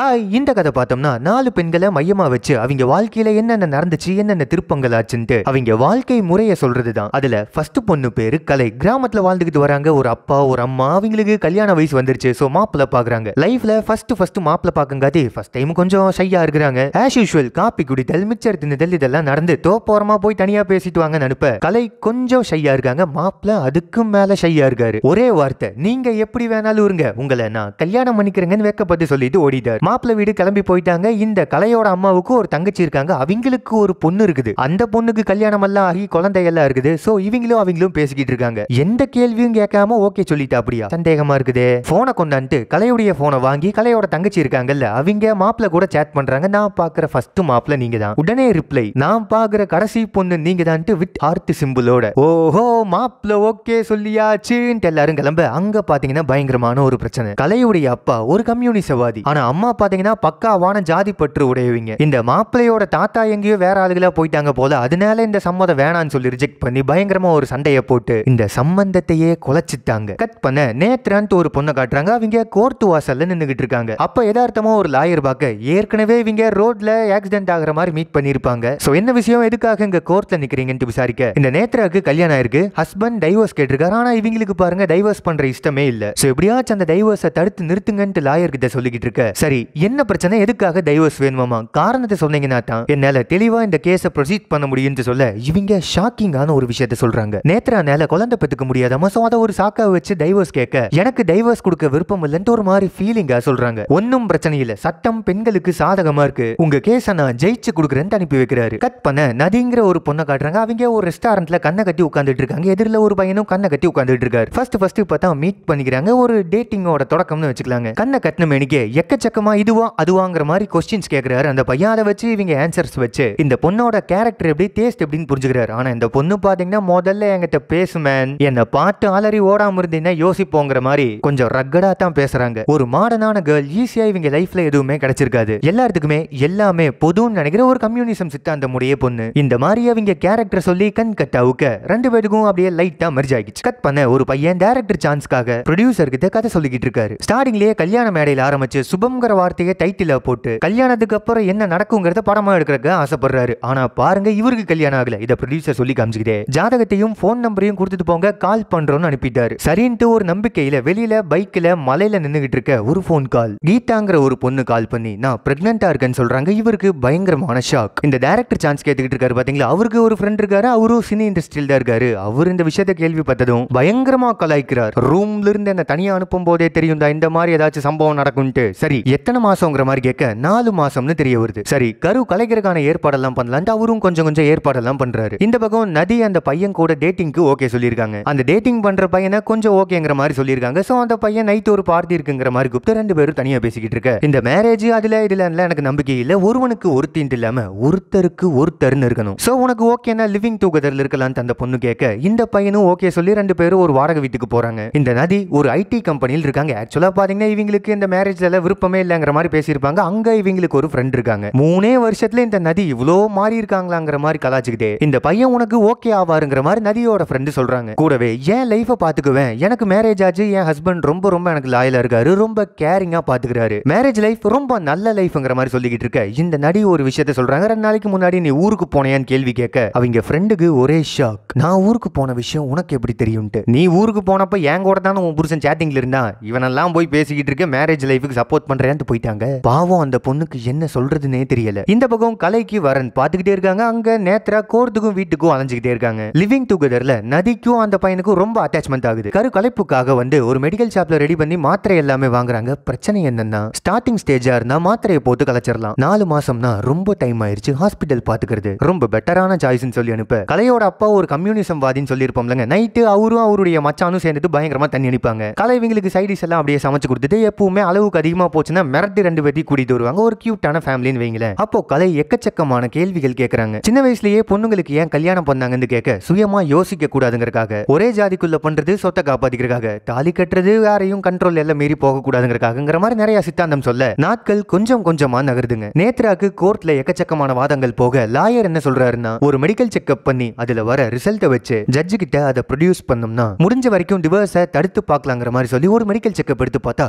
hi இந்த கதை பார்த்தோம்னா நாலு பெண்களை மையமா வச்சு அவங்க வாழ்க்கையில என்னென்ன நடந்துச்சு என்னென்ன திருப்பங்கள் ஆச்சுன்ட்டு அவங்க வாழ்க்கை முறைய சொல்றது தான் அதுல ஃபர்ஸ்ட் பொண்ணு பேரு கலை கிராமத்துல வாழ்ந்துகிட்டு வராங்க ஒரு அப்பா ஒரு அம்மா அவங்களுக்கு கல்யாண வயசு வந்துருச்சு ஸோ மாப்பிள்ள பாக்குறாங்க லைஃப்ல ஃபர்ஸ்ட் ஃபர்ஸ்ட் மாப்பிள்ள பாக்குங்காட்டி ஃபர்ஸ்ட் டைம் கொஞ்சம் ஷையா இருக்கிறாங்க ஆஸ் யூஷுவல் காப்பி குடித்தல் மிச்சர் தின்னுதல் இதெல்லாம் நடந்து தோப்போரமா போய் தனியா பேசிட்டு வாங்க அனுப்ப கலை கொஞ்சம் ஷையா இருக்காங்க மாப்பிள்ள அதுக்கும் மேல ஷையா இருக்காரு ஒரே வார்த்தை நீங்க எப்படி வேணாலும் இருங்க உங்களை நான் கல்யாணம் பண்ணிக்கிறேங்கன்னு வெக்கப்பட்டு சொல்லிட்டு ஓடிட்டார் மாப்பிள்ளை வீடு கிளம்பி போயிட்டாங்க இந்த கலையோட அம்மாவுக்கு ஒரு தங்கச்சி இருக்காங்க அவங்களுக்கு ஒரு பொண்ணு இருக்குது அந்த பொண்ணுக்கு கல்யாணம் எல்லாம் ஆகி குழந்தை எல்லாம் இருக்குது சோ இவங்களும் அவங்களும் பேசிக்கிட்டு இருக்காங்க எந்த கேள்வியும் கேட்காம ஓகே சொல்லிட்டா அப்படியா சந்தேகமா இருக்குது போனை கொண்டாந்து கலையுடைய போனை வாங்கி கலையோட தங்கச்சி இருக்காங்கல்ல அவங்க மாப்பிள்ள கூட சேட் பண்றாங்க நான் பாக்குற ஃபர்ஸ்ட் மாப்பிள்ள நீங்க தான் உடனே ரிப்ளை நான் பாக்குற கடைசி பொண்ணு நீங்க தான் வித் ஆர்ட் சிம்பிளோட ஓஹோ மாப்பிள்ள ஓகே சொல்லியாச்சுன்ட்டு எல்லாரும் கிளம்ப அங்க பாத்தீங்கன்னா பயங்கரமான ஒரு பிரச்சனை கலையுடைய அப்பா ஒரு கம்யூனிசவாதி ஆனா அம்மா அம்மா பார்த்தீங்கன்னா பக்காவான ஜாதி பற்று உடையவங்க இந்த மாப்பிள்ளையோட தாத்தா எங்கேயோ வேற ஆளுகளா போயிட்டாங்க போல அதனால இந்த சம்மதம் வேணான்னு சொல்லி ரிஜெக்ட் பண்ணி பயங்கரமா ஒரு சண்டையை போட்டு இந்த சம்பந்தத்தையே குலைச்சிட்டாங்க கட் பண்ண நேத்ரான்ட்டு ஒரு பொண்ணை காட்டுறாங்க அவங்க கோர்த்து வாசல்ல நின்றுகிட்டு இருக்காங்க அப்ப எதார்த்தமா ஒரு லாயர் பார்க்க ஏற்கனவே இவங்க ரோட்ல ஆக்சிடென்ட் ஆகிற மாதிரி மீட் பண்ணிருப்பாங்க சோ என்ன விஷயம் எதுக்காக இங்க கோர்ட்ல நிக்கிறீங்கன்னு விசாரிக்க இந்த நேத்ராக்கு கல்யாணம் ஆயிருக்கு ஹஸ்பண்ட் டைவர்ஸ் கேட்டிருக்காரு ஆனா இவங்களுக்கு பாருங்க டைவர்ஸ் பண்ற இஷ்டமே இல்ல சோ எப்படியாச்சும் அந்த டைவர்ஸை தடுத்து நிறுத்துங்கன்ட்டு லாயர் கிட்ட சொல்லிக்கிட்டு இருக்க சரி என்ன பிரச்சனை எதுக்காக டைவர்ஸ் வேணுமாமா காரணத்தை சொன்னீங்கன்னா தான் என்னால தெளிவா இந்த கேஸ ப்ரொசீட் பண்ண முடியும்னு சொல்ல இவங்க ஷாக்கிங்கான ஒரு விஷயத்த சொல்றாங்க நேத்ரானால குழந்தை பெற்றுக்க முடியாதாம சோ அதை ஒரு சாக்கா வச்சு டைவர்ஸ் கேட்க எனக்கு டைவர்ஸ் கொடுக்க விருப்பம் இல்லைன்ட்டு ஒரு மாதிரி ஃபீலிங்கா சொல்றாங்க ஒன்னும் பிரச்சனை இல்ல சட்டம் பெண்களுக்கு சாதகமா இருக்கு உங்க கேஸ நான் ஜெயிச்சு கொடுக்குறேன்னு அனுப்பி வைக்கிறாரு கட் பண்ண நதிங்கிற ஒரு பொண்ணை காட்டுறாங்க அவங்க ஒரு ரெஸ்டாரண்ட்ல கண்ணை கட்டி உட்காந்துட்டு இருக்காங்க எதிரில் ஒரு பையனும் கண்ணை கட்டி உட்காந்துட்டு இருக்காரு ஃபர்ஸ்ட் ஃபர்ஸ்ட் இப்போ தான் மீட் பண்ணிக்கிறாங்க ஒரு டேட்டிங்கோட தொடக்கம்னு வச்சுக்கலாங்க கண்ணை கட்டின மேனிக்கு எக்கச்சக்கமா ஆமா இதுவா அதுவாங்கிற மாதிரி கொஸ்டின்ஸ் கேட்கிறாரு அந்த பையன் அதை வச்சு இவங்க ஆன்சர்ஸ் வச்சு இந்த பொண்ணோட கேரக்டர் எப்படி டேஸ்ட் எப்படின்னு புரிஞ்சுக்கிறாரு ஆனா இந்த பொண்ணு பாத்தீங்கன்னா முதல்ல என்கிட்ட பேசுமேன் என்ன பாட்டு அலறி ஓடாம இருந்தீங்கன்னா யோசிப்போங்கிற மாதிரி கொஞ்சம் ரக்கடா தான் பேசுறாங்க ஒரு மாடனான கேர்ள் ஈஸியா இவங்க லைஃப்ல எதுவுமே கிடைச்சிருக்காது எல்லாத்துக்குமே எல்லாமே பொதுன்னு நினைக்கிற ஒரு கம்யூனிசம் சித்தாந்த முடிய பொண்ணு இந்த மாதிரி அவங்க கேரக்டர் சொல்லி கண் கட் அவுக்க ரெண்டு பேருக்கும் அப்படியே லைட்டா மர்ஜ் ஆகிச்சு கட் பண்ண ஒரு பையன் டேரக்டர் சான்ஸ்க்காக ப்ரொடியூசர் கிட்ட கதை சொல்லிக்கிட்டு இருக்காரு ஸ்டார்டிங்லயே கல்யாண மேடையில் ஆரம்பிச்சு சுபம்ங்கிற வார்த்தையை டைட்டில போட்டு கல்யாணத்துக்கு அப்புறம் என்ன நடக்குங்கிறத படமா எடுக்கிறக்க ஆசைப்படுறாரு ஆனா பாருங்க இவருக்கு கல்யாணம் ஆகல இதை ப்ரொடியூசர் சொல்லி காமிச்சுக்கிட்டே ஜாதகத்தையும் போன் நம்பரையும் கொடுத்துட்டு போங்க கால் பண்றோம்னு அனுப்பிட்டாரு சரின்ட்டு ஒரு நம்பிக்கையில வெளியில பைக்ல மலையில நின்னுகிட்டு இருக்க ஒரு போன் கால் கீதாங்கிற ஒரு பொண்ணு கால் பண்ணி நான் பிரெக்னெண்டா இருக்கேன்னு சொல்றாங்க இவருக்கு பயங்கரமான ஷாக் இந்த டேரக்டர் சான்ஸ் கேட்டுக்கிட்டு இருக்காரு பாத்தீங்களா அவருக்கு ஒரு ஃப்ரெண்ட் இருக்காரு அவரும் சினி இண்டஸ்ட்ரியில் தான் இருக்காரு அவர் இந்த விஷயத்தை கேள்விப்பட்டதும் பயங்கரமா கலாய்க்கிறார் ரூம்ல இருந்து என்ன தனியா அனுப்பும் போதே தெரியும் இந்த மாதிரி ஏதாச்சும் சம்பவம் நடக்கும்ட்டு சரி எத்தனை எத்தனை மாசம்ங்கிற மாதிரி கேட்க நாலு மாசம்னு தெரிய வருது சரி கரு கலைக்கிறதுக்கான ஏற்பாடெல்லாம் பண்ணலான்ட்டு அவரும் கொஞ்சம் கொஞ்சம் ஏற்பாடெல்லாம் பண்றாரு இந்த பக்கம் நதி அந்த பையன் கூட டேட்டிங்க்கு ஓகே சொல்லியிருக்காங்க அந்த டேட்டிங் பண்ற பையனை கொஞ்சம் ஓகேங்கிற மாதிரி சொல்லியிருக்காங்க சோ அந்த பையன் நைட் ஒரு பார்ட்டி இருக்குங்கிற மாதிரி குப்தர் ரெண்டு பேரும் தனியா பேசிக்கிட்டு இருக்க இந்த மேரேஜ் அதுல இதுல எனக்கு நம்பிக்கை இல்லை ஒருவனுக்கு ஒருத்தின் இல்லாம ஒருத்தருக்கு ஒருத்தர்னு இருக்கணும் சோ உனக்கு ஓகேனா லிவிங் டுகெதர்ல இருக்கலாம்னு அந்த பொண்ணு கேட்க இந்த பையனும் ஓகே சொல்லி ரெண்டு பேரும் ஒரு வாடகை வீட்டுக்கு போறாங்க இந்த நதி ஒரு ஐடி கம்பெனியில் இருக்காங்க ஆக்சுவலா பாத்தீங்கன்னா இவங்களுக்கு இந்த மேரேஜ்ல விருப்பமே இல்லை பேசுகிறேங்கிற மாதிரி பேசியிருப்பாங்க அங்கே இவங்களுக்கு ஒரு ஃப்ரெண்ட் இருக்காங்க மூணே வருஷத்துல இந்த நதி இவ்வளோ மாறி இருக்காங்களாங்கிற மாதிரி கலாச்சிக்கிட்டே இந்த பையன் உனக்கு ஓகே ஆவாருங்கிற மாதிரி நதியோட ஃப்ரெண்டு சொல்றாங்க கூடவே என் லைஃபை பார்த்துக்குவேன் எனக்கு மேரேஜ் ஆச்சு என் ஹஸ்பண்ட் ரொம்ப ரொம்ப எனக்கு லாயலாக இருக்காரு ரொம்ப கேரிங்காக பார்த்துக்கிறாரு மேரேஜ் லைஃப் ரொம்ப நல்ல லைஃப்ங்கிற மாதிரி சொல்லிக்கிட்டு இருக்க இந்த நடி ஒரு விஷயத்த சொல்கிறாங்க ரெண்டு நாளைக்கு முன்னாடி நீ ஊருக்கு போனையான்னு கேள்வி கேட்க அவங்க ஃப்ரெண்டுக்கு ஒரே ஷாக் நான் ஊருக்கு போன விஷயம் உனக்கு எப்படி தெரியும்ட்டு நீ ஊருக்கு போனப்ப என் கூட தானே உன் புருஷன் சேட்டிங்ல இருந்தா இவனெல்லாம் போய் பேசிக்கிட்டு இருக்க மேரேஜ் லைஃபுக்கு சப்போர்ட் பண்றேன்னு போயிட்டாங்க பாவம் அந்த பொண்ணுக்கு என்ன சொல்றதுன்னே தெரியல இந்த பக்கம் கலைக்கு வரன் பாத்துக்கிட்டே இருக்காங்க அங்க நேத்ரா கோர்த்துக்கும் வீட்டுக்கும் அலைஞ்சுக்கிட்டே இருக்காங்க லிவிங் டுகெதர்ல நதிக்கும் அந்த பையனுக்கும் ரொம்ப அட்டாச்மெண்ட் ஆகுது கரு கலைப்புக்காக வந்து ஒரு மெடிக்கல் ஷாப்ல ரெடி பண்ணி மாத்திரை எல்லாமே வாங்குறாங்க பிரச்சனை என்னன்னா ஸ்டார்டிங் ஸ்டேஜா இருந்தா மாத்திரையை போட்டு கலைச்சிடலாம் நாலு மாசம்னா ரொம்ப டைம் ஆயிருச்சு ஹாஸ்பிட்டல் பாத்துக்கிறது ரொம்ப பெட்டரான சாய்ஸ்னு சொல்லி அனுப்ப கலையோட அப்பா ஒரு கம்யூனிசம் வாதின்னு சொல்லியிருப்போம்லங்க நைட்டு அவரும் அவருடைய மச்சானும் சேர்ந்துட்டு பயங்கரமா தண்ணி அனுப்பாங்க கலை இவங்களுக்கு சைடிஸ் எல்லாம் அப்படியே சமைச்சு கொடுத்துட்டு எப்பவுமே அளவுக்கு அதிகமா போச்சுன்னா மிரட்டி ரெண்டு பேர்த்தி கூட்டிட்டு வருவாங்க ஒரு கியூட்டான ஃபேமிலின்னு வைங்களேன் அப்போ கலை எக்கச்சக்கமான கேள்விகள் கேட்கறாங்க சின்ன வயசுலயே பொண்ணுங்களுக்கு ஏன் கல்யாணம் பண்ணாங்கன்னு கேட்க சுயமா யோசிக்க கூடாதுங்கிறக்காக ஒரே ஜாதிக்குள்ள பண்றது சொத்தை காப்பாத்திக்கிறக்காக தாலி கட்டுறது யாரையும் கண்ட்ரோல் எல்லாம் மீறி போக கூடாதுங்கிறக்காகங்கிற மாதிரி நிறைய சித்தாந்தம் சொல்ல நாட்கள் கொஞ்சம் கொஞ்சமா நகருதுங்க நேத்ராக்கு கோர்ட்ல எக்கச்சக்கமான வாதங்கள் போக லாயர் என்ன சொல்றாருன்னா ஒரு மெடிக்கல் செக்அப் பண்ணி அதுல வர ரிசல்ட்டை வச்சு ஜட்ஜு கிட்ட அதை ப்ரொடியூஸ் பண்ணோம்னா முடிஞ்ச வரைக்கும் டிவர்ஸை தடுத்து பார்க்கலாங்கிற மாதிரி சொல்லி ஒரு மெடிக்கல் செக்அப் எடுத்து பார்த்தா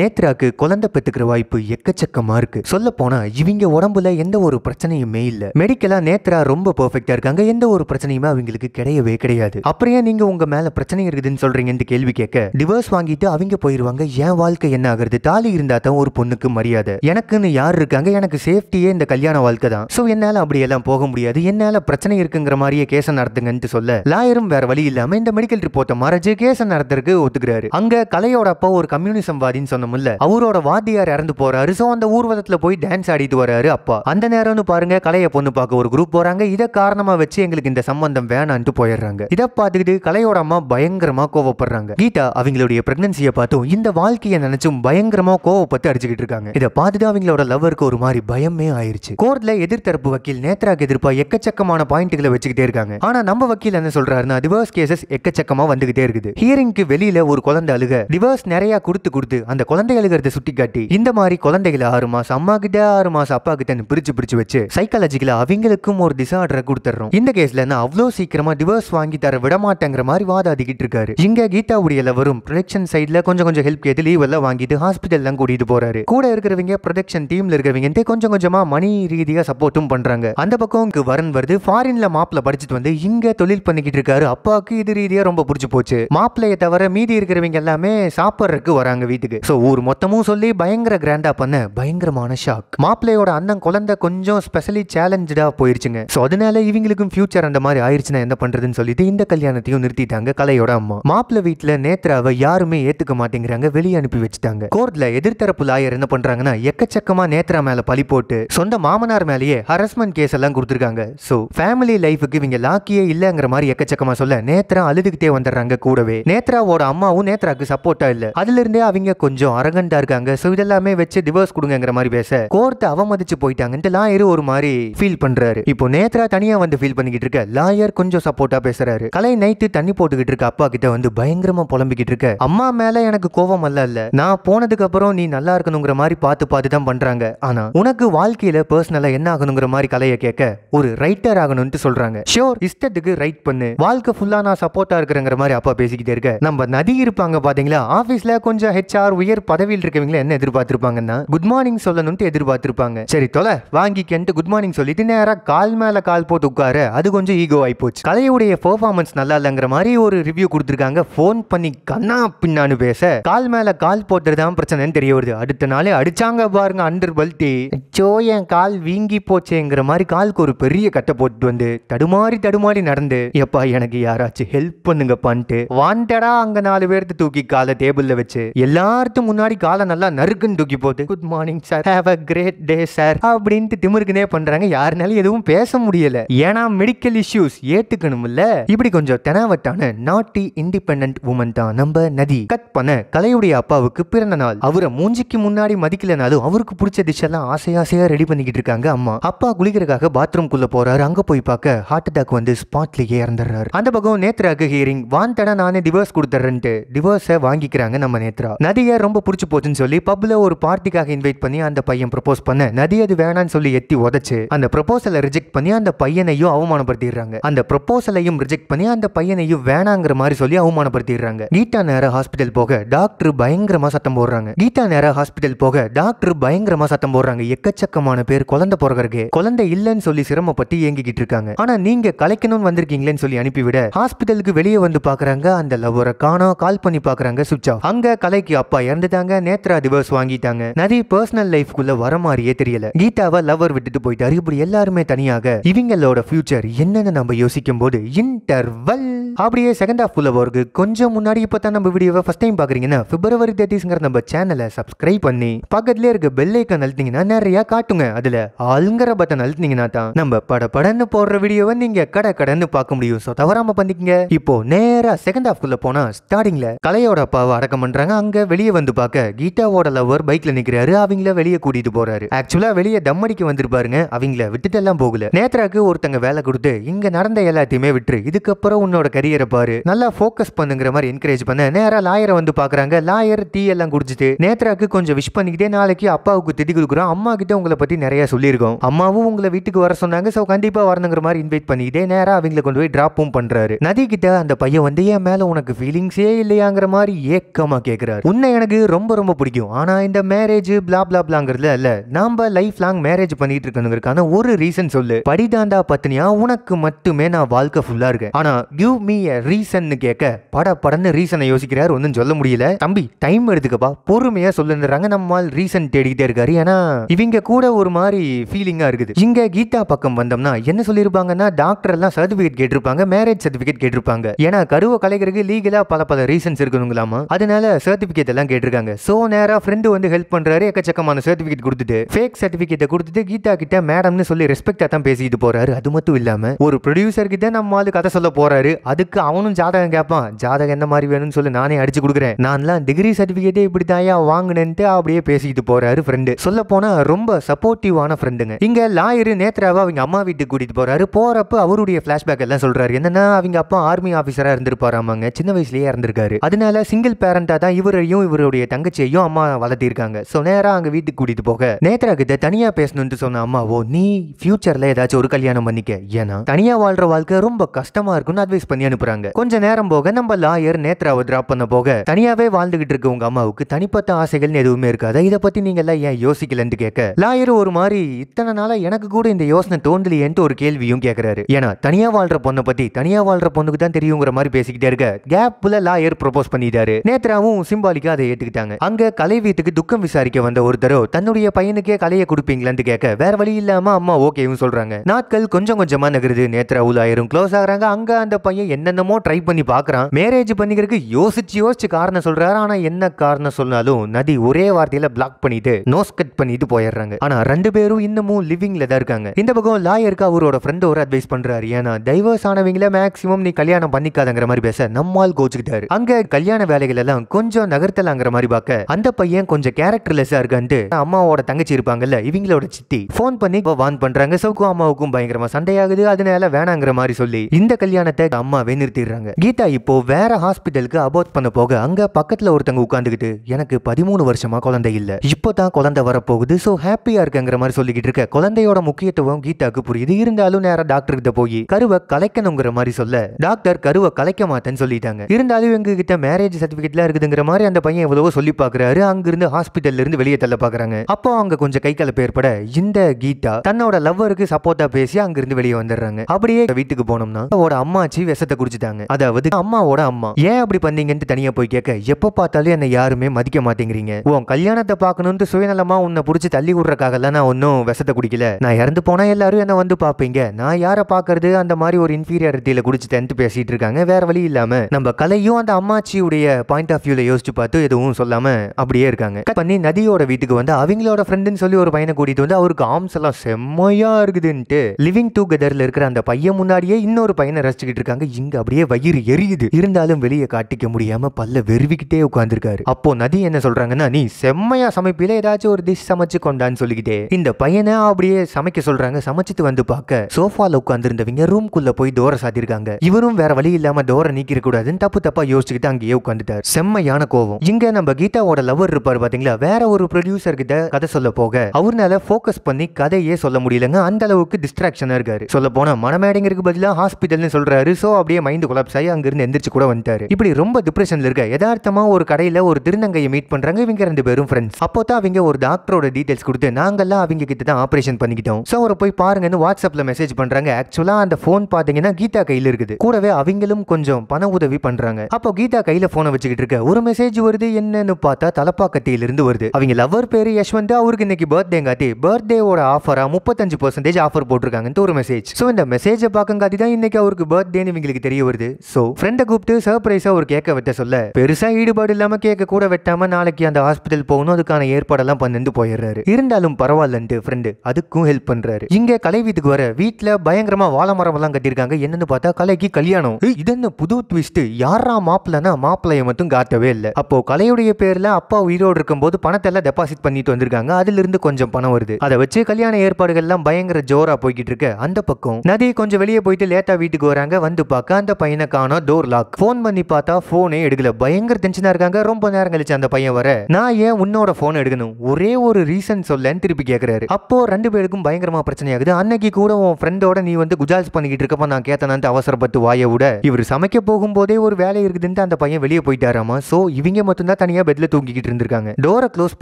நேத்ராக்கு குழந்தை பெற்று இருக்கிற வாய்ப்பு எக்கச்சக்கமா இருக்கு சொல்ல போனா இவங்க உடம்புல எந்த ஒரு பிரச்சனையுமே இல்ல மெடிக்கலா நேத்ரா ரொம்ப பர்ஃபெக்டாக இருக்காங்க எந்த ஒரு பிரச்சனையுமே அவங்களுக்கு கிடையவே கிடையாது அப்புறம் நீங்க உங்க மேல பிரச்சனை இருக்குதுன்னு சொல்றீங்கன்னு கேள்வி கேட்க டிவோர்ஸ் வாங்கிட்டு அவங்க போயிருவாங்க என் வாழ்க்கை என்ன ஆகுறது தாலி இருந்தா தான் ஒரு பொண்ணுக்கு மரியாதை எனக்குன்னு யார் இருக்காங்க எனக்கு சேஃப்டியே இந்த கல்யாண வாழ்க்கை தான் சோ என்னால அப்படி எல்லாம் போக முடியாது என்னால பிரச்சனை இருக்குங்கிற மாதிரியே கேச நடத்துங்கன்னு சொல்ல லாயரும் வேற வழி இல்லாம இந்த மெடிக்கல் ரிப்போர்ட்டை மறைச்சு கேச நடத்துறதுக்கு ஒத்துக்கிறாரு அங்க கலையோட அப்பா ஒரு கம்யூனிசம் வாதின்னு சொன்னமில்ல அவரோட வாதிய பாட்டியார் இறந்து போறாரு ஸோ அந்த ஊர்வலத்தில் போய் டான்ஸ் ஆடிட்டு வராரு அப்பா அந்த நேரம்னு பாருங்க கலையை பொண்ணு பார்க்க ஒரு குரூப் போறாங்க இதை காரணமா வச்சு எங்களுக்கு இந்த சம்பந்தம் வேணான்ட்டு போயிடுறாங்க இதை பார்த்துக்கிட்டு கலையோட அம்மா பயங்கரமா கோவப்படுறாங்க கீதா அவங்களுடைய பிரெக்னன்சியை பார்த்தும் இந்த வாழ்க்கையை நினைச்சும் பயங்கரமா கோவப்பட்டு அடிச்சுக்கிட்டு இருக்காங்க இதை பார்த்துட்டு அவங்களோட லவருக்கு ஒரு மாதிரி பயமே ஆயிருச்சு கோர்ட்ல எதிர்த்தரப்பு வக்கீல் நேத்ராக்கு எதிர்ப்பா எக்கச்சக்கமான பாயிண்ட்களை வச்சுக்கிட்டே இருக்காங்க ஆனா நம்ம வக்கீல் என்ன சொல்றாருன்னா டிவோர்ஸ் கேசஸ் எக்கச்சக்கமா வந்துகிட்டே இருக்குது ஹியரிங்க்கு வெளியில ஒரு குழந்தை அழுக டிவோர்ஸ் நிறைய கொடுத்து கொடுத்து அந்த குழந்தை அழுகிறத சுட்டி காட்டி இந்த மாதிரி குழந்தைகளை ஆறு மாசம் அம்மா கிட்ட ஆறு மாசம் அப்பா கிட்ட பிரிச்சு பிரிச்சு வச்சு சைக்காலஜிக்கலா அவங்களுக்கும் ஒரு டிசார்டரை கொடுத்துறோம் இந்த கேஸ்ல நான் அவ்வளோ சீக்கிரமா டிவோர்ஸ் வாங்கி தர விட மாட்டேங்கிற மாதிரி வாதாடிக்கிட்டு இருக்காரு இங்க உடையல வரும் ப்ரொடக்ஷன் சைட்ல கொஞ்சம் கொஞ்சம் ஹெல்ப் கேட்டு லீவ் எல்லாம் வாங்கிட்டு ஹாஸ்பிட்டல் எல்லாம் கூட்டிட்டு போறாரு கூட இருக்கிறவங்க ப்ரொடக்ஷன் டீம்ல இருக்கிறவங்க கொஞ்சம் கொஞ்சமா மணி ரீதியா சப்போர்ட்டும் பண்றாங்க அந்த பக்கம் வரன் வருது ஃபாரின்ல மாப்ல படிச்சுட்டு வந்து இங்க தொழில் பண்ணிக்கிட்டு இருக்காரு அப்பாவுக்கு இது ரீதியா ரொம்ப பிடிச்சி போச்சு மாப்பிள்ளைய தவிர மீதி இருக்கிறவங்க எல்லாமே சாப்பிட்றதுக்கு வராங்க வீட்டுக்கு ஸோ ஊர் மொத்தமும் சொல்லி பயங்கர பயங்கர கிராண்டா பண்ண பயங்கரமான ஷாக் மாப்பிள்ளையோட அண்ணன் குழந்தை கொஞ்சம் ஸ்பெஷலி சேலஞ்சடா போயிருச்சுங்க சோ அதனால இவங்களுக்கும் ஃபியூச்சர் அந்த மாதிரி ஆயிடுச்சுன்னா என்ன பண்றதுன்னு சொல்லிட்டு இந்த கல்யாணத்தையும் நிறுத்திட்டாங்க கலையோட அம்மா மாப்பிள்ள வீட்டுல நேத்ராவை யாருமே ஏத்துக்க மாட்டேங்கிறாங்க வெளியே அனுப்பி வச்சுட்டாங்க கோர்ட்ல எதிர்த்தரப்பு லாயர் என்ன பண்றாங்கன்னா எக்கச்சக்கமா நேத்ரா மேல பழி போட்டு சொந்த மாமனார் மேலேயே ஹரஸ்மெண்ட் கேஸ் எல்லாம் கொடுத்துருக்காங்க சோ ஃபேமிலி லைஃபுக்கு இவங்க லாக்கியே இல்லங்கிற மாதிரி எக்கச்சக்கமா சொல்ல நேத்ரா அழுதுகிட்டே வந்துடுறாங்க கூடவே நேத்ராவோட அம்மாவும் நேத்ராக்கு சப்போர்ட்டா இல்ல அதுல இருந்தே அவங்க கொஞ்சம் அரகண்டா இருக்காங்க ஸோ எல்லாமே வச்சு டிவோர்ஸ் கொடுங்கிற மாதிரி பேச கோர்ட் அவமதிச்சு போயிட்டாங்கன்ட்டு லாயர் ஒரு மாதிரி ஃபீல் பண்றாரு இப்போ நேத்ரா தனியா வந்து ஃபீல் பண்ணிக்கிட்டு இருக்க லாயர் கொஞ்சம் சப்போர்ட்டா பேசுறாரு கலை நைட்டு தண்ணி போட்டுக்கிட்டு இருக்க அப்பா கிட்ட வந்து பயங்கரமா புலம்பிக்கிட்டு இருக்க அம்மா மேல எனக்கு கோபம் அல்ல இல்ல நான் போனதுக்கு அப்புறம் நீ நல்லா இருக்கணுங்கிற மாதிரி பார்த்து பார்த்து தான் பண்றாங்க ஆனா உனக்கு வாழ்க்கையில பர்சனலா என்ன ஆகணுங்கிற மாதிரி கலையை கேட்க ஒரு ரைட்டர் ஆகணும்னு சொல்றாங்க ஷோர் இஷ்டத்துக்கு ரைட் பண்ணு வாழ்க்கை ஃபுல்லா நான் சப்போர்ட்டா இருக்கிறங்கிற மாதிரி அப்பா பேசிக்கிட்டே இருக்க நம்ம நதி இருப்பாங்க பாத்தீங்களா ஆபீஸ்ல கொஞ்சம் ஹெச்ஆர் உயர் பதவியில் இருக்கவங்களை என்ன எதிர்பார்க்க எதிர்பார்த்திருப்பாங்கன்னா குட் மார்னிங் சொல்லணும்னு எதிர்பார்த்திருப்பாங்க சரி தொலை வாங்கிக்கன்ட்டு குட் மார்னிங் சொல்லிட்டு நேரா கால் மேல கால் போட்டு உட்கார அது கொஞ்சம் ஈகோ ஆயிப்போச்சு கலையுடைய பெர்ஃபார்மன்ஸ் நல்லா இல்லைங்கிற மாதிரி ஒரு ரிவ்யூ கொடுத்துருக்காங்க ஃபோன் பண்ணி கண்ணா பின்னான்னு பேச கால் மேல கால் போட்டுறது தான் பிரச்சனைன்னு தெரிய வருது அடுத்த நாளே அடிச்சாங்க பாருங்க அண்டர் பல்ட்டி சோ என் கால் வீங்கி போச்சேங்கிற மாதிரி காலுக்கு ஒரு பெரிய கட்டை போட்டு வந்து தடுமாறி தடுமாறி நடந்து எப்பா எனக்கு யாராச்சும் ஹெல்ப் பண்ணுங்கப்பான்ட்டு வாண்டடா அங்க நாலு பேர்த்து தூக்கி காலை டேபிள்ல வச்சு எல்லாருக்கும் முன்னாடி காலை நல்லா நறுக்கு டக்குன்னு தூக்கி போகுது good morning sir have a great day sir அப்படின்ட்டு திமுருக்குனே பண்றாங்க யாருனாலும் எதுவும் பேச முடியல ஏன்னா மெடிக்கல் இஷ்யூஸ் ஏத்துக்கணும்ல இப்படி கொஞ்சம் தெனாவட்டான நாட்டி இண்டிபெண்ட் உமன் தான் நம்ம நதி கட் பண்ண கலையுடைய அப்பாவுக்கு பிறந்த நாள் அவரை மூஞ்சிக்கு முன்னாடி மதிக்கலனாலும் அவருக்கு பிடிச்ச டிஷ் எல்லாம் ஆசை ஆசையா ரெடி பண்ணிக்கிட்டு இருக்காங்க அம்மா அப்பா குளிக்கிறக்காக பாத்ரூம் குள்ள போறாரு அங்க போய் பார்க்க ஹார்ட் அட்டாக் வந்து ஸ்பாட்லயே இறந்துடுறாரு அந்த பக்கம் நேத்ராக்கு ஹியரிங் வான் தட நானே டிவோர்ஸ் கொடுத்துறேன்ட்டு டிவோர்ஸை வாங்கிக்கிறாங்க நம்ம நேத்ரா நதியை ரொம்ப பிடிச்சி போச்சுன்னு சொல்லி பப்ல ஒரு பார்ட்டிக்காக இன்வைட் பண்ணி அந்த பையன் ப்ரொபோஸ் பண்ண நதி அது வேணான்னு சொல்லி எத்தி உதச்சு அந்த ப்ரொபோசலை ரிஜெக்ட் பண்ணி அந்த பையனையும் அவமானப்படுத்திடுறாங்க அந்த ப்ரொபோசலையும் ரிஜெக்ட் பண்ணி அந்த பையனையும் வேணாங்கிற மாதிரி சொல்லி அவமானப்படுத்திடுறாங்க கீதா நேர ஹாஸ்பிட்டல் போக டாக்டர் பயங்கரமா சத்தம் போடுறாங்க கீதா நேரம் ஹாஸ்பிட்டல் போக டாக்டர் பயங்கரமா சத்தம் போடுறாங்க எக்கச்சக்கமான பேர் குழந்தை பிறகு குழந்தை இல்லைன்னு சொல்லி சிரமப்பட்டு ஏங்கிக்கிட்டு இருக்காங்க ஆனா நீங்க கலைக்கணும்னு வந்திருக்கீங்களேன்னு சொல்லி அனுப்பிவிட ஹாஸ்பிட்டலுக்கு வெளியே வந்து பாக்குறாங்க அந்த லவ்வரை காணோ கால் பண்ணி பாக்குறாங்க சுவிச் ஆஃப் அங்க கலைக்கு அப்பா இறந்துட்டாங்க நேத்ரா திவஸ் வாங்கி வாங்கிட்டாங்க நிறைய பர்சனல் லைஃப்குள்ள வர மாதிரியே தெரியல கீதாவை லவர் விட்டுட்டு போயிட்டாரு இப்படி எல்லாருமே தனியாக இவங்களோட ஃபியூச்சர் என்னன்னு நம்ம யோசிக்கும் போது இன்டர்வல் அப்படியே செகண்ட் ஹாஃப் உள்ள வருது கொஞ்சம் முன்னாடி இப்போ தான் நம்ம வீடியோவை ஃபஸ்ட் டைம் பார்க்குறீங்கன்னா பிப்ரவரி தேர்ட்டிஸ்ங்கிற நம்ம சேனலை சப்ஸ்கிரைப் பண்ணி பக்கத்துலேயே இருக்க பெல் ஐக்கன் அழுத்திங்கன்னா நிறையா காட்டுங்க அதில் ஆளுங்கிற பட்டன் அழுத்திங்கன்னா தான் நம்ம பட படன்னு போடுற வீடியோவை நீங்கள் கடை கடன்னு பார்க்க முடியும் ஸோ தவறாமல் பண்ணிக்கங்க இப்போ நேராக செகண்ட் ஹாஃப்குள்ளே போனால் ஸ்டார்டிங்கில் கலையோட அப்பாவை அடக்கம் பண்ணுறாங்க அங்கே வெளியே வந்து பார்க்க கீதாவோட லவ் அவர் பைக்ல நிக்கிறாரு அவங்கள வெளியே கூட்டிட்டு போறாரு ஆக்சுவலா வெளியே தம் அடிக்க வந்திருப்பாருங்க அவங்கள விட்டுட்டு எல்லாம் போகல நேத்ராக்கு ஒருத்தங்க வேலை கொடுத்து இங்க நடந்த எல்லாத்தையுமே விட்டுரு இதுக்கப்புறம் உன்னோட கரியரை பாரு நல்லா போக்கஸ் பண்ணுங்கிற மாதிரி என்கரேஜ் பண்ண நேரா லாயரை வந்து பாக்குறாங்க லாயர் டீ எல்லாம் குடிச்சிட்டு நேத்ராக்கு கொஞ்சம் விஷ் பண்ணிக்கிட்டே நாளைக்கு அப்பாவுக்கு திதி கொடுக்குறோம் அம்மா கிட்ட உங்களை பத்தி நிறைய சொல்லியிருக்கோம் அம்மாவும் உங்களை வீட்டுக்கு வர சொன்னாங்க ஸோ கண்டிப்பா வரணுங்கிற மாதிரி இன்வைட் பண்ணிக்கிட்டே நேரா அவங்களை கொண்டு போய் டிராப்பும் பண்றாரு நதி கிட்ட அந்த பையன் வந்து என் மேல உனக்கு ஃபீலிங்ஸே இல்லையாங்கிற மாதிரி ஏக்கமா கேட்கிறாரு உன்னை எனக்கு ரொம்ப ரொம்ப பிடிக்கும் ஆனா நான் இந்த மேரேஜ் பிளா பிளா பிளாங்கிறதுல இல்ல நாம லைஃப் லாங் மேரேஜ் பண்ணிட்டு இருக்கணுங்கிறதுக்கான ஒரு ரீசன் சொல்லு படிதாண்டா பத்தினியா உனக்கு மட்டுமே நான் வாழ்க்கை ஃபுல்லா இருக்கு ஆனா கிவ் மீ அ ரீசன் கேட்க பட படன்னு ரீசனை யோசிக்கிறாரு ஒன்றும் சொல்ல முடியல தம்பி டைம் எடுத்துக்கப்பா பொறுமையா சொல்லுறாங்க நம்மால் ரீசன் தேடிக்கிட்டே இருக்காரு ஏன்னா இவங்க கூட ஒரு மாதிரி ஃபீலிங்கா இருக்குது இங்க கீதா பக்கம் வந்தோம்னா என்ன சொல்லியிருப்பாங்கன்னா டாக்டர் எல்லாம் சர்டிபிகேட் கேட்டிருப்பாங்க மேரேஜ் சர்டிபிகேட் கேட்டிருப்பாங்க ஏன்னா கருவ கலைகருக்கு லீகலா பல பல ரீசன்ஸ் இருக்கணுங்களாமா அதனால சர்டிபிகேட் எல்லாம் கேட்டிருக்காங்க சோ நேரா ஃப்ரெண்டு சித்து வந்து ஹெல்ப் பண்றாரு எக்கச்சக்கமான சர்டிஃபிகேட் கொடுத்துட்டு ஃபேக் சர்டிஃபிகேட்டை கொடுத்துட்டு கீதா கிட்ட மேடம்னு சொல்லி ரெஸ்பெக்டாக தான் பேசிட்டு போறாரு அது மட்டும் இல்லாமல் ஒரு ப்ரொடியூசர் கிட்ட நம்ம ஆளு கதை சொல்ல போறாரு அதுக்கு அவனும் ஜாதகம் கேட்பான் ஜாதகம் என்ன மாதிரி வேணும்னு சொல்லி நானே அடிச்சு கொடுக்குறேன் நான்லாம் டிகிரி சர்டிபிகேட்டே இப்படி தாயா வாங்கினேன்ட்டு அப்படியே பேசிக்கிட்டு போறாரு ஃப்ரெண்டு சொல்ல போனா ரொம்ப சப்போர்ட்டிவான ஃப்ரெண்டுங்க இங்க லாயரு நேத்ராவா அவங்க அம்மா வீட்டுக்கு கூட்டிட்டு போறாரு போறப்ப அவருடைய பிளாஷ்பேக் எல்லாம் சொல்றாரு என்னன்னா அவங்க அப்பா ஆர்மி ஆஃபீஸரா இருந்திருப்பாராமாங்க சின்ன வயசுலயே இறந்திருக்காரு அதனால சிங்கிள் பேரண்டா தான் இவரையும் இவருடைய தங்கச்சியையும் அம்மா வளர்த்து காப்பாற்றிருக்காங்க ஸோ நேராக அங்கே வீட்டுக்கு கூட்டிகிட்டு போக நேத்ரா கிட்ட தனியாக பேசணும்னு சொன்ன அம்மாவோ நீ ஃபியூச்சரில் ஏதாச்சும் ஒரு கல்யாணம் பண்ணிக்க ஏன்னா தனியாக வாழ்ற வாழ்க்கை ரொம்ப கஷ்டமாக இருக்கும்னு அட்வைஸ் பண்ணி அனுப்புறாங்க கொஞ்ச நேரம் போக நம்ம லாயர் நேத்ராவை டிராப் பண்ண போக தனியாகவே வாழ்ந்துகிட்டு இருக்க உங்கள் அம்மாவுக்கு தனிப்பட்ட ஆசைகள்னு எதுவுமே இருக்காது இதை பற்றி நீங்கள் எல்லாம் ஏன் யோசிக்கலன்னு கேட்க லாயர் ஒரு மாதிரி இத்தனை நாளாக எனக்கு கூட இந்த யோசனை தோன்றலையேன்ட்டு ஒரு கேள்வியும் கேட்குறாரு ஏன்னா தனியாக வாழ்கிற பொண்ணை பற்றி தனியாக வாழ்கிற பொண்ணுக்கு தான் தெரியுங்கிற மாதிரி பேசிக்கிட்டே இருக்க கேப்ல லாயர் ப்ரொபோஸ் பண்ணிட்டாரு நேத்ராவும் சிம்பாலிக்கா அதை ஏற்றுக்கிட்டாங்க அங்கே கலை வீட்டுக்கு பையனுக்கு துக்கம் விசாரிக்க வந்த ஒருத்தரோ தன்னுடைய பையனுக்கே கலையை கொடுப்பீங்களான்னு கேட்க வேற வழி இல்லாம அம்மா ஓகேவும் சொல்றாங்க நாட்கள் கொஞ்சம் கொஞ்சமா நகருது நேத்ரா உலாயிரும் க்ளோஸ் ஆகுறாங்க அங்க அந்த பையன் என்னென்னமோ ட்ரை பண்ணி பாக்குறான் மேரேஜ் பண்ணிக்கிறதுக்கு யோசிச்சு யோசிச்சு காரணம் சொல்றாரு ஆனா என்ன காரணம் சொன்னாலும் நதி ஒரே வார்த்தையில பிளாக் பண்ணிட்டு நோஸ் கட் பண்ணிட்டு போயிடுறாங்க ஆனா ரெண்டு பேரும் இன்னமும் லிவிங்ல தான் இருக்காங்க இந்த பக்கம் லாயருக்கு அவரோட ஃப்ரெண்ட் ஒரு அட்வைஸ் பண்றாரு ஏன்னா டைவர்ஸ் ஆனவங்கள மேக்சிமம் நீ கல்யாணம் பண்ணிக்காதங்கிற மாதிரி பேச நம்மால் கோச்சுக்கிட்டாரு அங்க கல்யாண வேலைகள் எல்லாம் கொஞ்சம் நகர்த்தலாங்கிற மாதிரி பார்க்க அந்த பையன் கொஞ்சம் கேரக்டர்லெஸ்ஸாக இருக்கான்ட்டு அம்மாவோட தங்கச்சி இருப்பாங்கல்ல இவங்களோட சித்தி ஃபோன் பண்ணி இப்போ வான் பண்ணுறாங்க சவுக்கு அம்மாவுக்கும் பயங்கரமாக சண்டையாகுது அதனால வேணாங்கிற மாதிரி சொல்லி இந்த கல்யாணத்தை அம்மாவே நிறுத்திடுறாங்க கீதா இப்போ வேற ஹாஸ்பிட்டலுக்கு அபோர்ட் பண்ண போக அங்க பக்கத்துல ஒருத்தங்க உட்காந்துக்கிட்டு எனக்கு பதிமூணு வருஷமா குழந்தை இல்ல இப்போதான் குழந்தை வரப்போகுது ஸோ ஹாப்பியா இருக்குங்கிற மாதிரி சொல்லிக்கிட்டு இருக்க குழந்தையோட முக்கியத்துவம் கீதாக்கு புரியுது இருந்தாலும் நேரம் டாக்டர் கிட்ட போய் கருவை கலைக்கணுங்கிற மாதிரி சொல்ல டாக்டர் கருவை கலைக்க மாட்டேன்னு சொல்லிட்டாங்க இருந்தாலும் எங்க கிட்ட மேரேஜ் சர்டிபிகேட்லாம் இருக்குதுங்கிற மாதிரி அந்த பையன் எவ்வளவோ சொல்லி பாக்குறாரு அங்கிருந்து ஹாஸ்பிட்டல்ல இருந்து வெளியே தள்ள பாக்குறாங்க அப்போ அவங்க கொஞ்சம் கை கலப்பு ஏற்பட இந்த கீதா தன்னோட லவ்வருக்கு சப்போர்ட்டா பேசி அங்கிருந்து வெளியே வந்துடுறாங்க அப்படியே வீட்டுக்கு போனோம்னா அவரோட அம்மாச்சி விஷத்தை குடிச்சிட்டாங்க அதாவது அம்மாவோட அம்மா ஏன் அப்படி பண்ணீங்கன்னு தனியா போய் கேட்க எப்ப பார்த்தாலும் என்னை யாருமே மதிக்க மாட்டேங்கிறீங்க உன் கல்யாணத்தை பார்க்கணும்னு சுயநலமா உன்னை புடிச்சு தள்ளி விடுறக்காக நான் ஒன்னும் விஷத்தை குடிக்கல நான் இறந்து போனா எல்லாரும் என்ன வந்து பாப்பீங்க நான் யார பாக்குறது அந்த மாதிரி ஒரு இன்ஃபீரியாரிட்டியில குடிச்சுட்டேன்ட்டு பேசிட்டு இருக்காங்க வேற வழி இல்லாம நம்ம கலையும் அந்த அம்மாச்சியுடைய பாயிண்ட் ஆஃப் வியூல யோசிச்சு பார்த்து எதுவும் சொல்லாம அப்படியே இருக்காங்க கட் பண்ணி நதியோட வீட்டுக்கு வந்து அவங்களோட ஃப்ரெண்டுன்னு சொல்லி ஒரு பையனை கூட்டிட்டு வந்து அவருக்கு ஆர்ம்ஸ் எல்லாம் செம்மையா இருக்குதுன்ட்டு லிவிங் டுகெதர்ல இருக்கிற அந்த பையன் முன்னாடியே இன்னொரு பையனை ரசிச்சுக்கிட்டு இருக்காங்க இங்க அப்படியே வயிறு எரியுது இருந்தாலும் வெளியே காட்டிக்க முடியாம பல்ல வெறுவிக்கிட்டே உட்காந்துருக்காரு அப்போ நதி என்ன சொல்றாங்கன்னா நீ செம்மையா சமைப்பில ஏதாச்சும் ஒரு டிஷ் சமைச்சு கொண்டான்னு சொல்லிக்கிட்டே இந்த பையனை அப்படியே சமைக்க சொல்றாங்க சமைச்சிட்டு வந்து பார்க்க சோஃபால உட்காந்துருந்தவங்க ரூம்குள்ள போய் டோரை சாத்திருக்காங்க இவரும் வேற வழி இல்லாம டோரை நீக்கிற கூடாதுன்னு தப்பு தப்பா யோசிச்சுக்கிட்டு அங்கேயே உட்காந்துட்டார் செம்மையான கோவம் இங்க நம்ம கீதாவோட லவர் இருப்பார் இருக்காரு பாத்தீங்களா வேற ஒரு ப்ரொடியூசர் கிட்ட கதை சொல்ல போக அவர்னால போக்கஸ் பண்ணி கதையே சொல்ல முடியலங்க அந்த அளவுக்கு டிஸ்ட்ராக்ஷனா இருக்காரு சொல்ல போனா மனமேடைங்கிறதுக்கு பதிலா ஹாஸ்பிட்டல்னு சொல்றாரு சோ அப்படியே மைண்ட் கொலாப்ஸ் ஆகி அங்கிருந்து எந்திரிச்சு கூட வந்துட்டாரு இப்படி ரொம்ப டிப்ரெஷன்ல இருக்க யதார்த்தமா ஒரு கடையில ஒரு திருநங்கையை மீட் பண்றாங்க இவங்க ரெண்டு பேரும் ஃப்ரெண்ட்ஸ் அப்போ தான் அவங்க ஒரு டாக்டரோட டீடைல்ஸ் கொடுத்து நாங்கெல்லாம் அவங்க கிட்ட தான் ஆபரேஷன் பண்ணிக்கிட்டோம் சோ அவரை போய் பாருங்கன்னு வாட்ஸ்அப்ல மெசேஜ் பண்றாங்க ஆக்சுவலா அந்த போன் பாத்தீங்கன்னா கீதா கையில இருக்குது கூடவே அவங்களும் கொஞ்சம் பண உதவி பண்றாங்க அப்போ கீதா கையில போனை வச்சுக்கிட்டு இருக்க ஒரு மெசேஜ் வருது என்னன்னு பார்த்தா தலப்பாக்கத்தி கட்டியிலிருந்து வருது அவங்க லவ்வர் பேரு யஷ்வந்த் அவருக்கு இன்னைக்கு பர்த்டே காட்டி பர்த்டேவோட ஆஃபரா முப்பத்தஞ்சு பர்சன்டேஜ் ஆஃபர் போட்டிருக்காங்கன்னு ஒரு மெசேஜ் சோ இந்த மெசேஜை பார்க்கும் காட்டி தான் இன்னைக்கு அவருக்கு பர்த்டேன்னு இவங்களுக்கு தெரிய வருது சோ ஃப்ரெண்ட கூப்பிட்டு சர்ப்ரைஸா ஒரு கேட்க வெட்ட சொல்ல பெருசா ஈடுபாடு இல்லாம கேட்க கூட வெட்டாம நாளைக்கு அந்த ஹாஸ்பிட்டல் போகணும் அதுக்கான ஏற்பாடெல்லாம் பண்ணிட்டு போயிடுறாரு இருந்தாலும் பரவாயில்லன்ட்டு ஃப்ரெண்டு அதுக்கும் ஹெல்ப் பண்றாரு இங்க கலை வீட்டுக்கு வர வீட்டுல பயங்கரமா வாழ மரம் எல்லாம் கட்டிருக்காங்க என்னன்னு பார்த்தா கலைக்கு கல்யாணம் இது என்ன புது ட்விஸ்ட் யாரா மாப்பிள்ளனா மாப்பிள்ளைய மட்டும் காட்டவே இல்ல அப்போ கலையுடைய பேர்ல அப்பா உயிரோடு இருக்கும் இருக்கும்போது பணத்தை எல்லாம் டெபாசிட் பண்ணிட்டு வந்திருக்காங்க அதிலிருந்து கொஞ்சம் பணம் வருது அதை வச்சு கல்யாண ஏற்பாடுகள் எல்லாம் பயங்கர ஜோரா போய்கிட்டு இருக்கு அந்த பக்கம் நதி கொஞ்சம் வெளியே போயிட்டு லேட்டா வீட்டுக்கு வராங்க வந்து பார்க்க அந்த பையனை காணோம் டோர் லாக் ஃபோன் பண்ணி பார்த்தா ஃபோனே எடுக்கல பயங்கர டென்ஷனா இருக்காங்க ரொம்ப நேரம் கழிச்சு அந்த பையன் வர நான் ஏன் உன்னோட ஃபோன் எடுக்கணும் ஒரே ஒரு ரீசன் சொல்லன்னு திருப்பி கேட்கிறாரு அப்போ ரெண்டு பேருக்கும் பயங்கரமா பிரச்சனை ஆகுது அன்னைக்கு கூட உன் ஃப்ரெண்டோட நீ வந்து குஜால்ஸ் பண்ணிக்கிட்டு இருக்கப்ப நான் கேட்டனான்ட்டு அவசரப்பட்டு வாய விட இவர் சமைக்க போகும்போதே ஒரு வேலை இருக்குதுன்னு அந்த பையன் வெளியே போயிட்டாராமா சோ இவங்க மட்டும்தான் தனியா பெட்ல தூங்கிக்கிட்டு இருந்திருக்காங்க சொல்லிட்டாங்க டோரை க்ளோஸ்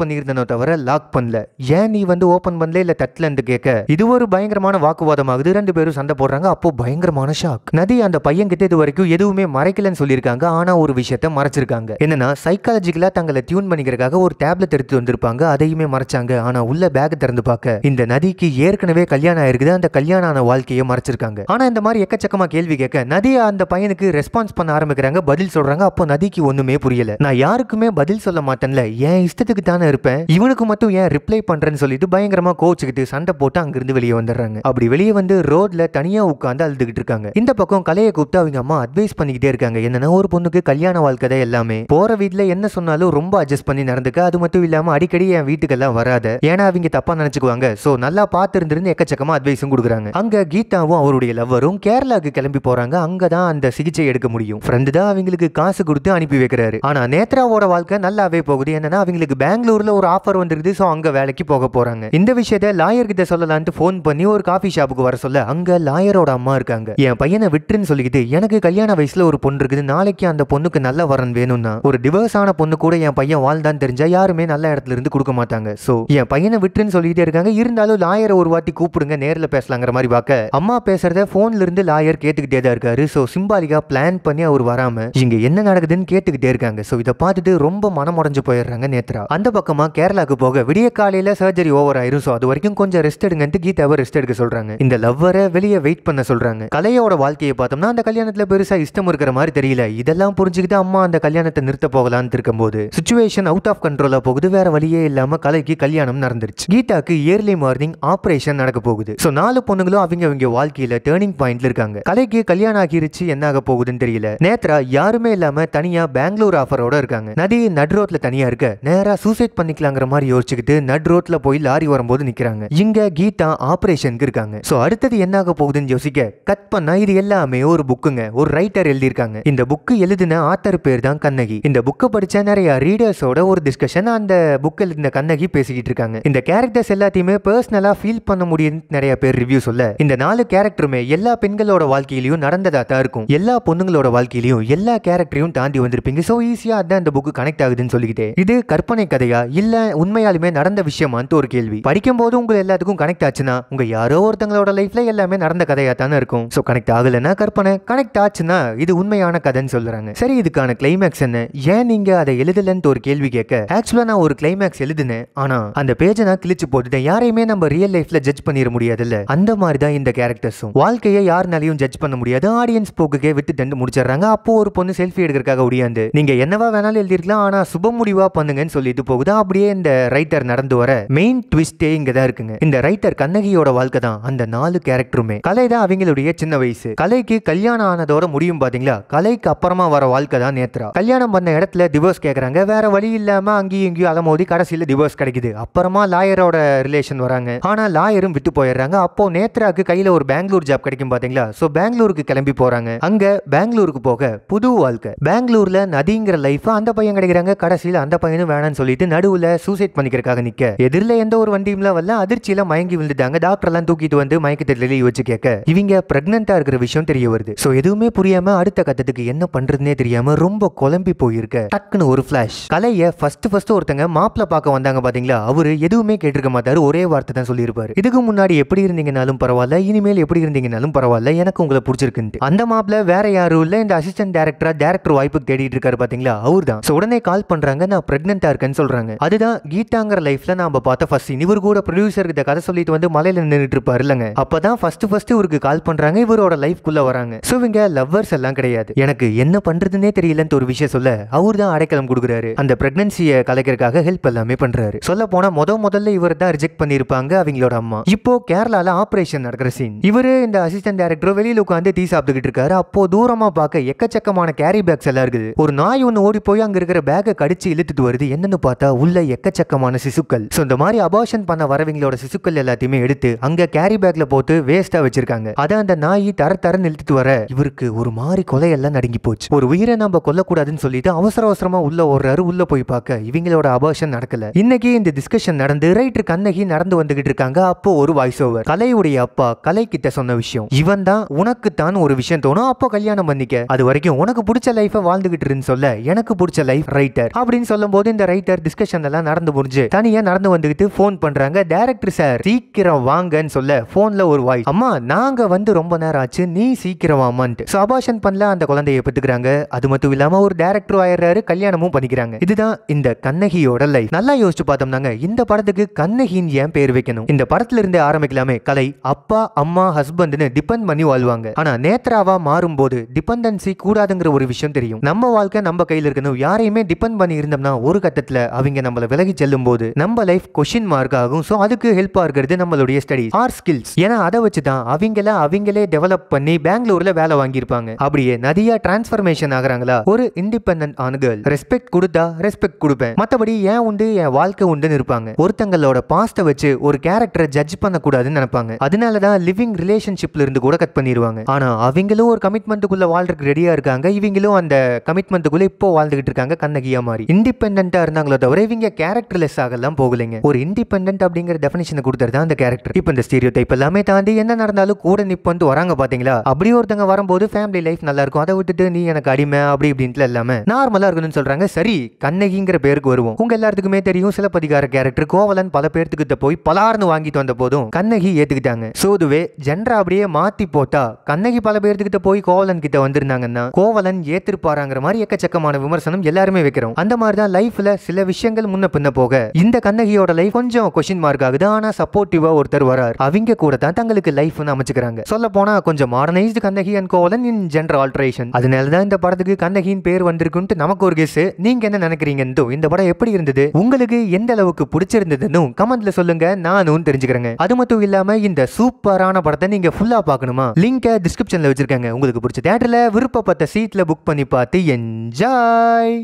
பண்ணியிருந்தனோ தவிர லாக் பண்ணல ஏன் நீ வந்து ஓப்பன் பண்ணல இல்ல இருந்து கேட்க இது ஒரு பயங்கரமான வாக்குவாதம் ஆகுது ரெண்டு பேரும் சண்டை போடுறாங்க அப்போ பயங்கரமான ஷாக் நதி அந்த பையன் கிட்ட இது வரைக்கும் எதுவுமே மறைக்கலன்னு சொல்லியிருக்காங்க ஆனா ஒரு விஷயத்த மறைச்சிருக்காங்க என்னன்னா சைக்காலஜிக்கலா தங்களை டியூன் பண்ணிக்கிறதுக்காக ஒரு டேப்லெட் எடுத்து வந்திருப்பாங்க அதையுமே மறைச்சாங்க ஆனா உள்ள பேக் திறந்து பார்க்க இந்த நதிக்கு ஏற்கனவே கல்யாணம் ஆயிருக்குது அந்த கல்யாணம் ஆன வாழ்க்கையை மறைச்சிருக்காங்க ஆனா இந்த மாதிரி எக்கச்சக்கமா கேள்வி கேட்க நதியா அந்த பையனுக்கு ரெஸ்பான்ஸ் பண்ண ஆரம்பிக்கிறாங்க பதில் சொல்றாங்க அப்போ நதிக்கு ஒண்ணுமே புரியல நான் யாருக்குமே பதில் சொல்ல மாட்டேன்ல ஏன் என் இஷ்டத்துக்கு தானே இருப்பேன் இவனுக்கு மட்டும் ஏன் ரிப்ளை பண்றேன்னு சொல்லிட்டு பயங்கரமா கோச்சுக்கிட்டு சண்டை போட்டு அங்கிருந்து வெளியே வந்துடுறாங்க அப்படி வெளியே வந்து ரோட்ல தனியா உட்காந்து அழுதுகிட்டு இருக்காங்க இந்த பக்கம் கலையை கூப்பிட்டு அவங்க அம்மா அட்வைஸ் பண்ணிக்கிட்டே இருக்காங்க என்னன்னா ஒரு பொண்ணுக்கு கல்யாண வாழ்க்கை தான் எல்லாமே போற வீட்டுல என்ன சொன்னாலும் ரொம்ப அட்ஜஸ்ட் பண்ணி நடந்துக்க அது மட்டும் இல்லாம அடிக்கடி என் வீட்டுக்கெல்லாம் வராத ஏன்னா அவங்க தப்பா நினைச்சுக்குவாங்க சோ நல்லா பார்த்து எக்கச்சக்கமா அட்வைஸும் கொடுக்குறாங்க அங்க கீதாவும் அவருடைய லவ்வரும் கேரளாக்கு கிளம்பி போறாங்க அங்கதான் அந்த சிகிச்சை எடுக்க முடியும் ஃப்ரெண்டு தான் அவங்களுக்கு காசு கொடுத்து அனுப்பி வைக்கிறாரு ஆனா நேத்ராவோட வாழ்க்கை நல்லாவே போகுது என்னன்னா அவங்களுக்கு பெங்களூர்ல ஒரு ஆஃபர் வந்துருக்குது ஸோ அங்கே வேலைக்கு போக போறாங்க இந்த விஷயத்த லாயர் கிட்ட சொல்லலான்ட்டு ஃபோன் பண்ணி ஒரு காஃபி ஷாப்புக்கு வர சொல்ல அங்க லாயரோட அம்மா இருக்காங்க என் பையனை விட்டுருன்னு சொல்லிக்கிட்டு எனக்கு கல்யாண வயசுல ஒரு பொண்ணு இருக்குது நாளைக்கு அந்த பொண்ணுக்கு நல்ல வரன் வேணும்னா ஒரு டிவர்ஸ் ஆன பொண்ணு கூட என் பையன் வாழ்ந்தான்னு தெரிஞ்சா யாருமே நல்ல இடத்துல இருந்து கொடுக்க மாட்டாங்க ஸோ என் பையனை விட்டுருன்னு சொல்லிக்கிட்டே இருக்காங்க இருந்தாலும் லாயரை ஒரு வாட்டி கூப்பிடுங்க நேரில் பேசலாங்கிற மாதிரி பார்க்க அம்மா பேசுறத ஃபோன்ல இருந்து லாயர் கேட்டுக்கிட்டே தான் இருக்காரு ஸோ சிம்பாலிக்கா பிளான் பண்ணி அவர் வராம இங்க என்ன நடக்குதுன்னு கேட்டுக்கிட்டே இருக்காங்க ஸோ இதை பார்த்துட்டு ரொம்ப மனமுடைஞ்சு போயிடுறாங்க நேத்ரா அந்த பக்கமா கேரளாக்கு போக விடிய காலையில சர்ஜரி ஓவர் ஆயிரும் ஸோ அது வரைக்கும் கொஞ்சம் ரெஸ்ட் எடுங்கன்ட்டு கீதாவை ரெஸ்ட் எடுக்க சொல்றாங்க இந்த லவ்வரை வெளியே வெயிட் பண்ண சொல்றாங்க கலையோட வாழ்க்கையை பார்த்தோம்னா அந்த கல்யாணத்துல பெருசா இஷ்டம் இருக்கிற மாதிரி தெரியல இதெல்லாம் புரிஞ்சுக்கிட்டு அம்மா அந்த கல்யாணத்தை நிறுத்த போகலான்னு போது சுச்சுவேஷன் அவுட் ஆஃப் கண்ட்ரோலா போகுது வேற வழியே இல்லாம கலைக்கு கல்யாணம் நடந்துருச்சு கீதாக்கு இயர்லி மார்னிங் ஆபரேஷன் நடக்க போகுது ஸோ நாலு பொண்ணுங்களும் அவங்க அவங்க வாழ்க்கையில டேர்னிங் பாயிண்ட்ல இருக்காங்க கலைக்கு கல்யாணம் ஆகிருச்சு என்ன ஆக போகுதுன்னு தெரியல நேத்ரா யாருமே இல்லாம தனியா பெங்களூர் ஆஃபரோட இருக்காங்க நதி நடுரோட்ல தனியா இருக்க நேராக சூசைட் பண்ணிக்கலாங்கிற மாதிரி யோசிச்சுக்கிட்டு நட் ரோட்டில் போய் லாரி வரும்போது நிற்கிறாங்க இங்கே கீதா ஆப்ரேஷனுக்கு இருக்காங்க ஸோ அடுத்தது என்ன ஆக போகுதுன்னு யோசிக்க கட் பண்ணால் இது எல்லாமே ஒரு புக்குங்க ஒரு ரைட்டர் எழுதியிருக்காங்க இந்த புக்கு எழுதின ஆத்தர் பேர் தான் கண்ணகி இந்த புக்கை படித்த நிறைய ரீடர்ஸோட ஒரு டிஸ்கஷன் அந்த புக்கு எழுதின கண்ணகி பேசிக்கிட்டு இருக்காங்க இந்த கேரக்டர்ஸ் எல்லாத்தையுமே பர்சனலாக ஃபீல் பண்ண முடியும்னு நிறைய பேர் ரிவ்யூ சொல்ல இந்த நாலு கேரக்டருமே எல்லா பெண்களோட வாழ்க்கையிலையும் நடந்ததாக தான் இருக்கும் எல்லா பொண்ணுங்களோட வாழ்க்கையிலையும் எல்லா கேரக்டரையும் தாண்டி வந்திருப்பீங்க ஸோ ஈஸியாக அதான் இந்த புக்கு கனெக்ட் ஆகுதுன்னு சொல்லிக்கிட்டு இது கற்பனை கதையா இல்லை உண்மையாலுமே நடந்த விஷயமான்னு ஒரு கேள்வி படிக்கும் போது உங்க எல்லாத்துக்கும் கனெக்ட் ஆச்சுன்னா உங்கள் யாரோ ஒருத்தங்களோட லைஃப்ல எல்லாமே நடந்த கதையாக தானே இருக்கும் ஸோ கனெக்ட் ஆகலைன்னா கற்பனை கனெக்ட் ஆச்சுன்னா இது உண்மையான கதைன்னு சொல்கிறாங்க சரி இதுக்கான கிளைமேக்ஸ் என்ன ஏன் நீங்கள் அதை எழுதலன்னு ஒரு கேள்வி கேட்க ஆக்சுவலாக நான் ஒரு கிளைமேக்ஸ் எழுதுனேன் ஆனால் அந்த பேஜை நான் கிழிச்சு போட்டுட்டேன் யாரையுமே நம்ம ரியல் லைஃப்பில் ஜட்ஜ் பண்ணிட முடியாதுல்ல அந்த மாதிரி தான் இந்த கேரக்டர்ஸும் வாழ்க்கையை யாருனாலையும் ஜட்ஜ் பண்ண முடியாது ஆடியன்ஸ் போக்குக்கே விட்டு தண்டு முடிச்சிடுறாங்க அப்போ ஒரு பொண்ணு செல்ஃபி எடுக்கிறதுக்காக ஒடியாந்து நீங்கள் என்னவா வேணாலும் எழுதிருக்கலாம் ஆனால் சுப முடிவாக பண்ணுங்க பண்ணுங்கன்னு சொல்லிட்டு போகுது அப்படியே இந்த ரைட்டர் நடந்து வர மெயின் ட்விஸ்டே இங்க தான் இருக்குங்க இந்த ரைட்டர் கண்ணகியோட வாழ்க்கை தான் அந்த நாலு கேரக்டருமே கலை தான் அவங்களுடைய சின்ன வயசு கலைக்கு கல்யாணம் ஆனதோட முடியும் பாத்தீங்களா கலைக்கு அப்புறமா வர வாழ்க்கை தான் நேத்ரா கல்யாணம் பண்ண இடத்துல டிவோர்ஸ் கேட்கறாங்க வேற வழி இல்லாம அங்கேயும் இங்கேயும் மோதி கடைசியில் டிவோர்ஸ் கிடைக்குது அப்புறமா லாயரோட ரிலேஷன் வராங்க ஆனா லாயரும் விட்டு போயிடுறாங்க அப்போ நேத்ராக்கு கையில ஒரு பெங்களூர் ஜாப் கிடைக்கும் பாத்தீங்களா சோ பெங்களூருக்கு கிளம்பி போறாங்க அங்க பெங்களூருக்கு போக புது வாழ்க்கை பெங்களூர்ல நதிங்கிற லைஃப் அந்த பையன் கிடைக்கிறாங்க கடைசியில் அந்த பையனும் யாரும் வேணாம்னு சொல்லிட்டு நடுவில் சூசைட் பண்ணிக்கிறக்காக நிற்க எதிரில் எந்த ஒரு வண்டியும்ல வரல அதிர்ச்சியில மயங்கி விழுந்துட்டாங்க டாக்டர்லாம் தூக்கிட்டு வந்து மயக்கத்திலேயே வச்சு கேட்க இவங்க பிரெக்னெண்டா இருக்கிற விஷயம் தெரிய வருது ஸோ எதுவுமே புரியாம அடுத்த கத்தத்துக்கு என்ன பண்றதுனே தெரியாம ரொம்ப குழம்பி போயிருக்க டக்குன்னு ஒரு ஃபிளாஷ் கலையை ஃபர்ஸ்ட் ஃபர்ஸ்ட் ஒருத்தங்க மாப்பிள்ள பார்க்க வந்தாங்க பாத்தீங்களா அவரு எதுவுமே கேட்டிருக்க மாட்டாரு ஒரே வார்த்தை தான் சொல்லியிருப்பாரு இதுக்கு முன்னாடி எப்படி இருந்தீங்கனாலும் பரவாயில்ல இனிமேல் எப்படி இருந்தீங்கனாலும் பரவாயில்ல எனக்கு உங்களை பிடிச்சிருக்குன்ட்டு அந்த மாப்பிள்ள வேற யாரும் இல்லை இந்த அசிஸ்டன்ட் டேரக்டரா டேரக்டர் வாய்ப்பு தேடிட்டு இருக்காரு பாத்தீங்களா அவர் தான் உடனே கால் பண்றாங்க நான் பிரெக்னென்ட் டிஃப்ரெண்ட்டாக இருக்குன்னு சொல்கிறாங்க அதுதான் கீதாங்கிற லைஃப்பில் நாம பார்த்த ஃபர்ஸ்ட் சீன் இவர் கூட ப்ரொடியூசர் கிட்ட கதை சொல்லிட்டு வந்து மலையில நின்றுட்டு இருப்பார் இல்லைங்க அப்பதான் தான் ஃபஸ்ட்டு இவருக்கு கால் பண்றாங்க இவரோட லைஃப்குள்ளே வராங்க ஸோ இவங்க லவ்வர்ஸ் எல்லாம் கிடையாது எனக்கு என்ன பண்றதுன்னே தெரியலன்னு ஒரு விஷயம் சொல்ல அவர் தான் அடைக்கலம் கொடுக்குறாரு அந்த பிரெக்னன்சியை கலைக்கிறதுக்காக ஹெல்ப் எல்லாமே பண்றாரு சொல்ல போனா முத முதல்ல இவர் தான் ரிஜெக்ட் பண்ணிருப்பாங்க அவங்களோட அம்மா இப்போ கேரளால ஆபரேஷன் நடக்கிற சீன் இவரு இந்த அசிஸ்டன்ட் டைரக்டர் வெளியில உட்காந்து டீ சாப்பிட்டுக்கிட்டு இருக்காரு அப்போ தூரமா பார்க்க எக்கச்சக்கமான கேரி பேக்ஸ் எல்லாம் இருக்குது ஒரு நாய் ஒன்று ஓடி போய் அங்க இருக்கிற பேக்கை கடிச்சு இழுத்துட்டு வருது என்னன்னு பார்த்தா உள்ள எக்கச்சக்கமான சிசுக்கள் ஸோ இந்த மாதிரி அபார்ஷன் பண்ண வரவங்களோட சிசுக்கள் எல்லாத்தையுமே எடுத்து அங்க கேரி பேக்ல போட்டு வேஸ்டா வச்சிருக்காங்க அதை அந்த நாய் தர தர நிறுத்திட்டு வர இவருக்கு ஒரு மாதிரி கொலையெல்லாம் நடுங்கி போச்சு ஒரு உயிரை நம்ம கொல்லக்கூடாதுன்னு சொல்லிட்டு அவசர அவசரமா உள்ள ஓடுறாரு உள்ள போய் பார்க்க இவங்களோட அபார்ஷன் நடக்கல இன்னைக்கு இந்த டிஸ்கஷன் நடந்து ரைட்டர் கண்ணகி நடந்து வந்துகிட்டு இருக்காங்க அப்போ ஒரு வாய்ஸ் ஓவர் கலையுடைய அப்பா கலை கிட்ட சொன்ன விஷயம் இவன் தான் உனக்கு தான் ஒரு விஷயம் தோணும் அப்போ கல்யாணம் பண்ணிக்க அது வரைக்கும் உனக்கு பிடிச்ச லைஃப் வாழ்ந்துகிட்டு இருந்து சொல்ல எனக்கு பிடிச்ச லைஃப் ரைட்டர் அப்படின்னு சொல்லும் போது இந்த ரைட்டர் டிஸ்கஷன் எல்லாம் நடந்து முடிஞ்சு தனியா நடந்து வந்துகிட்டு போன் பண்றாங்க டேரக்டர் சார் சீக்கிரம் வாங்கன்னு சொல்ல போன்ல ஒரு வாய் அம்மா நாங்க வந்து ரொம்ப நேரம் ஆச்சு நீ சீக்கிரம் வாமான்ட்டு சபாஷன் பண்ணல அந்த குழந்தைய பெற்றுக்கிறாங்க அது மட்டும் இல்லாம ஒரு டைரக்டர் ஆயிடுறாரு கல்யாணமும் பண்ணிக்கிறாங்க இதுதான் இந்த கண்ணகியோட லைஃப் நல்லா யோசிச்சு பார்த்தோம்னாங்க இந்த படத்துக்கு கண்ணகின் ஏன் பேர் வைக்கணும் இந்த படத்துல இருந்தே ஆரம்பிக்கலாமே கலை அப்பா அம்மா ஹஸ்பண்ட்னு டிபெண்ட் பண்ணி வாழ்வாங்க ஆனா நேத்ராவா மாறும் போது டிபெண்டன்சி கூடாதுங்கிற ஒரு விஷயம் தெரியும் நம்ம வாழ்க்கை நம்ம கையில் இருக்கணும் யாரையுமே டிபெண்ட் பண்ணி இருந்தோம்னா ஒரு காலகட்டத்தில் அவங்க நம்மளை விலகி செல்லும் போது நம்ம லைஃப் கொஷின் மார்க் ஆகும் ஸோ அதுக்கு ஹெல்ப்பாக இருக்கிறது நம்மளுடைய ஸ்டடி ஆர் ஸ்கில்ஸ் ஏன்னா அதை வச்சு தான் அவங்கள அவங்களே டெவலப் பண்ணி பெங்களூர்ல வேலை வாங்கியிருப்பாங்க அப்படியே நதியா டிரான்ஸ்ஃபர்மேஷன் ஆகிறாங்களா ஒரு இண்டிபெண்ட் ஆன கேர்ள் ரெஸ்பெக்ட் கொடுத்தா ரெஸ்பெக்ட் கொடுப்பேன் மற்றபடி ஏன் உண்டு என் வாழ்க்கை உண்டுன்னு இருப்பாங்க ஒருத்தங்களோட பாஸ்ட வச்சு ஒரு கேரக்டரை ஜட்ஜ் பண்ணக்கூடாதுன்னு நினைப்பாங்க அதனால தான் லிவிங் ரிலேஷன்ஷிப்ல இருந்து கூட கட் பண்ணிடுவாங்க ஆனா அவங்களும் ஒரு கமிட்மெண்ட்டுக்குள்ள வாழ்றதுக்கு ரெடியா இருக்காங்க இவங்களும் அந்த கமிட்மெண்ட்டுக்குள்ள இப்போ வாழ்ந்துகிட்டு இருக்காங்க கண்ணகியா மாதிரி இண்டிபெண்ட் இண்டிபெண்ட்டாக இருந்தாங்களோ தவிர இவங்க கேரக்டர்லெஸ் ஆகலாம் போகலைங்க ஒரு இண்டிபெண்ட் அப்படிங்கிற டெஃபினேஷனை கொடுத்தது தான் அந்த கேரக்டர் இப்போ இந்த ஸ்டீரியோ டைப் எல்லாமே தாண்டி என்ன நடந்தாலும் கூட நிப்பன்ட்டு வராங்க பாத்தீங்களா அப்படி ஒருத்தங்க வரும்போது ஃபேமிலி லைஃப் நல்லா இருக்கும் அதை விட்டுட்டு நீ எனக்கு அடிமை அப்படி இப்படின்ட்டு எல்லாமே நார்மலாக இருக்கணும்னு சொல்றாங்க சரி கண்ணகிங்கிற பேருக்கு வருவோம் உங்க எல்லாத்துக்குமே தெரியும் சிலப்பதிகார கேரக்டர் கோவலன் பல பேர்த்துக்கிட்ட போய் பலார்னு வாங்கிட்டு வந்த போதும் கண்ணகி ஏத்துக்கிட்டாங்க ஸோ இதுவே ஜென்ரா அப்படியே மாத்தி போட்டா கண்ணகி பல பேர்த்துக்கிட்ட போய் கோவலன் கிட்ட வந்திருந்தாங்கன்னா கோவலன் ஏத்திருப்பாராங்கிற மாதிரி எக்கச்சக்கமான விமர்சனம் எல்லாருமே வைக்கிறோம் அந்த மாதிரி தான் லைஃப்ல லைஃப்ல சில விஷயங்கள் முன்ன பின்ன போக இந்த கண்ணகியோட லைஃப் கொஞ்சம் கொஸ்டின் மார்க் ஆகுது ஆனா சப்போர்ட்டிவா ஒருத்தர் வரார் அவங்க கூட தான் தங்களுக்கு லைஃப் அமைச்சுக்கிறாங்க சொல்ல போனா கொஞ்சம் modernised Kannagi and Kovalan in general alteration அதனாலதான் இந்த படத்துக்கு கண்ணகியின் பேர் வந்திருக்குன்ட்டு நமக்கு ஒரு கெஸ் நீங்க என்ன நினைக்கிறீங்கன்னு இந்த படம் எப்படி இருந்தது உங்களுக்கு எந்த அளவுக்கு பிடிச்சிருந்ததுன்னு கமெண்ட்ல சொல்லுங்க நானும் தெரிஞ்சுக்கிறேங்க அது மட்டும் இல்லாம இந்த சூப்பரான படத்தை நீங்க ஃபுல்லா பார்க்கணுமா லிங்க டிஸ்கிரிப்ஷன்ல வச்சிருக்காங்க உங்களுக்கு பிடிச்ச தேட்டர்ல விருப்பப்பட்ட சீட்ல புக் பண்ணி பார்த்து என்ஜாய்